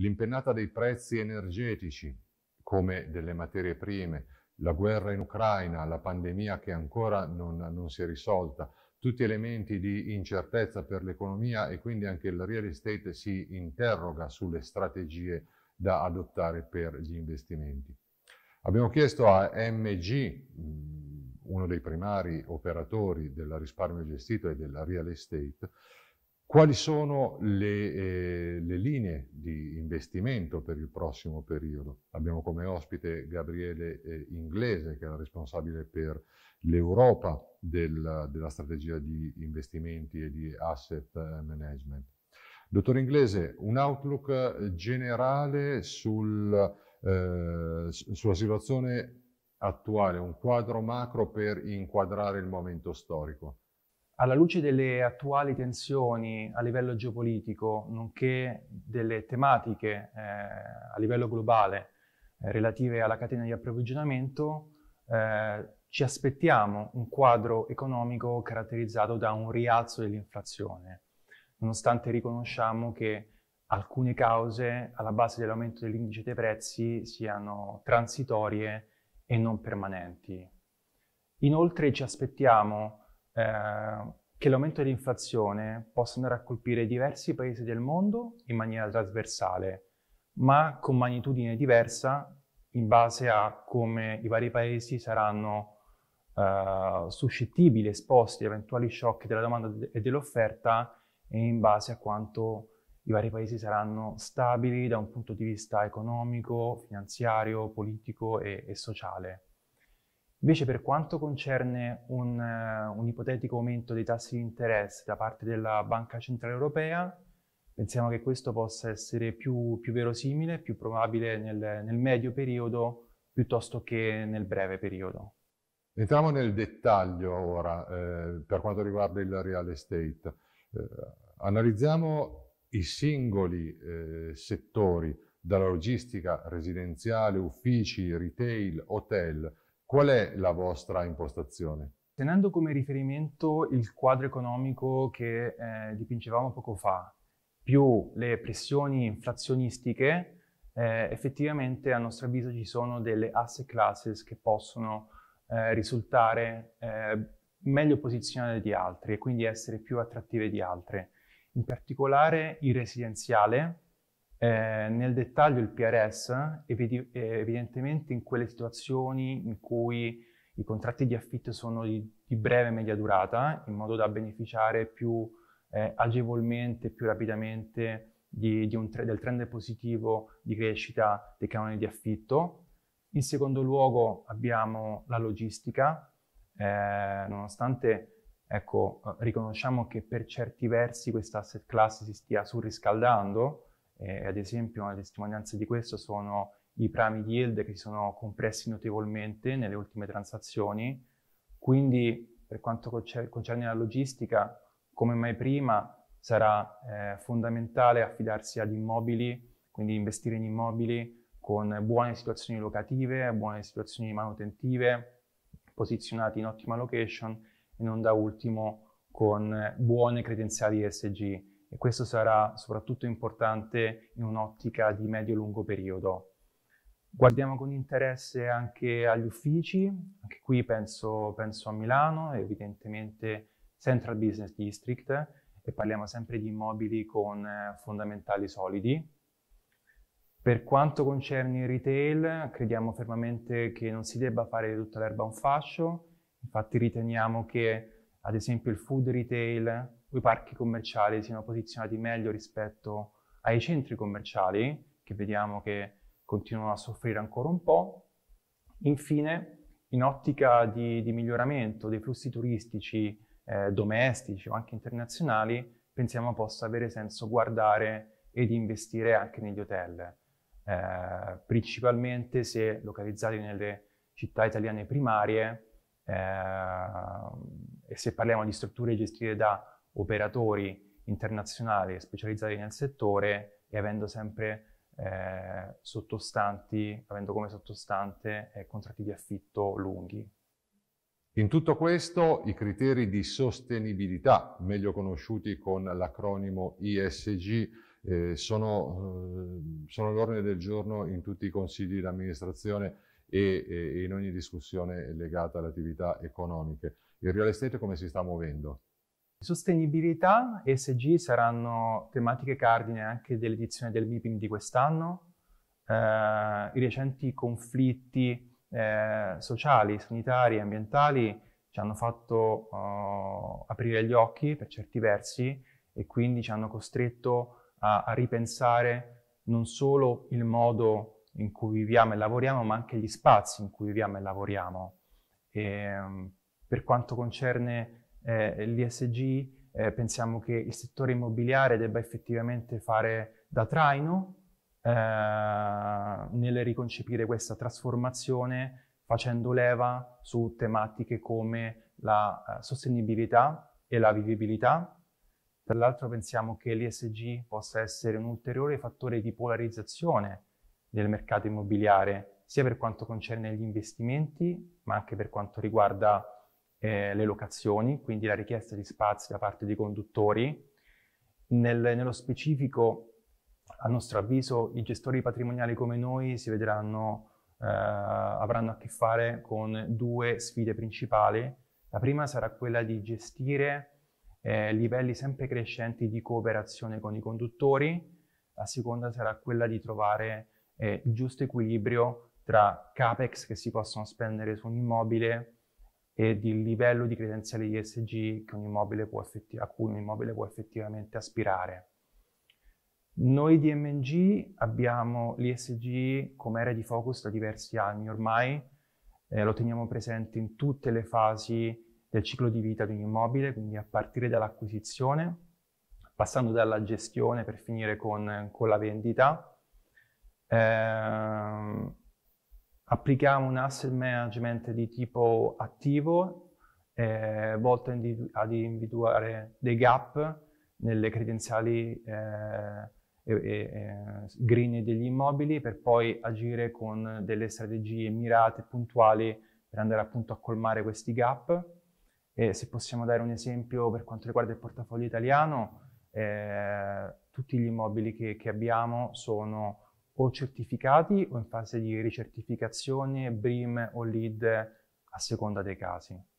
L'impennata dei prezzi energetici, come delle materie prime, la guerra in Ucraina, la pandemia che ancora non, non si è risolta, tutti elementi di incertezza per l'economia e quindi anche il real estate si interroga sulle strategie da adottare per gli investimenti. Abbiamo chiesto a MG, mm, uno dei primari operatori del risparmio gestito e del real estate, quali sono le, eh, le, linee di investimento per il prossimo periodo? Abbiamo come ospite Gabriele eh, Inglese, che è la responsabile per l'Europa del, della strategia di investimenti e di asset management. Dottor Inglese, un outlook generale sul, eh, sulla situazione attuale, un quadro macro per inquadrare il momento storico. Alla luce delle attuali tensioni a livello geopolitico, nonché delle tematiche eh, a livello globale eh, relative alla catena di approvvigionamento, eh, ci aspettiamo un quadro economico caratterizzato da un rialzo dell'inflazione, nonostante riconosciamo che alcune cause alla base dell'aumento dell'indice dei prezzi siano transitorie e non permanenti. Inoltre ci aspettiamo Ehm, che l'aumento dell'inflazione possa andare a colpire diversi paesi del mondo in maniera trasversale, ma con magnitudine diversa in base a come i vari paesi saranno eh, suscettibili, esposti a eventuali shock della domanda e dell'offerta e in base a quanto i vari paesi saranno stabili da un punto di vista economico, finanziario, politico e, e sociale. Invece per quanto concerne un, eh, un ipotetico aumento dei tassi di interesse da parte della Banca Centrale Europea, pensiamo che questo possa essere più, più verosimile, più probabile nel, nel medio periodo piuttosto che nel breve periodo. Entriamo nel dettaglio ora eh, per quanto riguarda il real estate. Eh, analizziamo i singoli eh, settori, dalla logistica residenziale, uffici, retail, hotel, Qual è la vostra impostazione? Tenendo come riferimento il quadro economico che eh, dipingevamo poco fa, più le pressioni inflazionistiche, eh, effettivamente a nostro avviso ci sono delle asset classes che possono eh, risultare eh, meglio posizionate di altre e quindi essere più attrattive di altre. In particolare il residenziale, eh, nel dettaglio il PRS, eh, eh, evidentemente in quelle situazioni in cui i contratti di affitto sono di, di breve e media durata, in modo da beneficiare più eh, agevolmente, più rapidamente di, di tre, del trend positivo di crescita dei canoni di affitto. In secondo luogo abbiamo la logistica, eh, nonostante ecco, riconosciamo che per certi versi questa asset class si stia surriscaldando, eh, ad esempio, una testimonianza di questo sono i prami di yield che si sono compressi notevolmente nelle ultime transazioni. Quindi, per quanto concerne la logistica, come mai prima, sarà eh, fondamentale affidarsi ad immobili, quindi investire in immobili con buone situazioni locative, buone situazioni manutentive, posizionati in ottima location e non da ultimo con buone credenziali ESG e questo sarà soprattutto importante in un'ottica di medio-lungo periodo. Guardiamo con interesse anche agli uffici, anche qui penso, penso a Milano, evidentemente Central Business District, e parliamo sempre di immobili con eh, fondamentali solidi. Per quanto concerne il retail, crediamo fermamente che non si debba fare tutta l'erba un fascio, infatti riteniamo che ad esempio il food retail i parchi commerciali siano posizionati meglio rispetto ai centri commerciali, che vediamo che continuano a soffrire ancora un po'. Infine, in ottica di, di miglioramento dei flussi turistici eh, domestici o anche internazionali, pensiamo possa avere senso guardare ed investire anche negli hotel, eh, principalmente se localizzati nelle città italiane primarie eh, e se parliamo di strutture gestite da operatori internazionali specializzati nel settore e avendo sempre eh, sottostanti, avendo come sottostante eh, contratti di affitto lunghi. In tutto questo i criteri di sostenibilità, meglio conosciuti con l'acronimo ISG, eh, sono, eh, sono all'ordine del giorno in tutti i consigli di amministrazione e, e in ogni discussione legata alle attività economiche. Il real estate come si sta muovendo? Sostenibilità e ESG saranno tematiche cardine anche dell'edizione del MIPIM di quest'anno. Eh, I recenti conflitti eh, sociali, sanitari e ambientali ci hanno fatto uh, aprire gli occhi per certi versi e quindi ci hanno costretto a, a ripensare non solo il modo in cui viviamo e lavoriamo, ma anche gli spazi in cui viviamo e lavoriamo. E, ehm, per quanto concerne eh, l'ISG, eh, pensiamo che il settore immobiliare debba effettivamente fare da traino eh, nel riconcepire questa trasformazione facendo leva su tematiche come la eh, sostenibilità e la vivibilità. Tra l'altro pensiamo che l'ISG possa essere un ulteriore fattore di polarizzazione del mercato immobiliare, sia per quanto concerne gli investimenti, ma anche per quanto riguarda eh, le locazioni, quindi la richiesta di spazi da parte dei conduttori. Nel, nello specifico, a nostro avviso, i gestori patrimoniali come noi si vedranno, eh, avranno a che fare con due sfide principali. La prima sarà quella di gestire eh, livelli sempre crescenti di cooperazione con i conduttori, la seconda sarà quella di trovare eh, il giusto equilibrio tra capex che si possono spendere su un immobile e del livello di credenziali ISG che un può effetti- a cui un immobile può effettivamente aspirare. Noi di MNG abbiamo l'ISG come area di focus da diversi anni ormai, eh, lo teniamo presente in tutte le fasi del ciclo di vita di un immobile, quindi a partire dall'acquisizione, passando dalla gestione per finire con, con la vendita. Eh, applichiamo un asset management di tipo attivo eh, volto ad individuare dei gap nelle credenziali eh, e, e, green degli immobili per poi agire con delle strategie mirate e puntuali per andare appunto a colmare questi gap. E se possiamo dare un esempio per quanto riguarda il portafoglio italiano, eh, tutti gli immobili che, che abbiamo sono o certificati o in fase di ricertificazione, BRIM o LEED a seconda dei casi.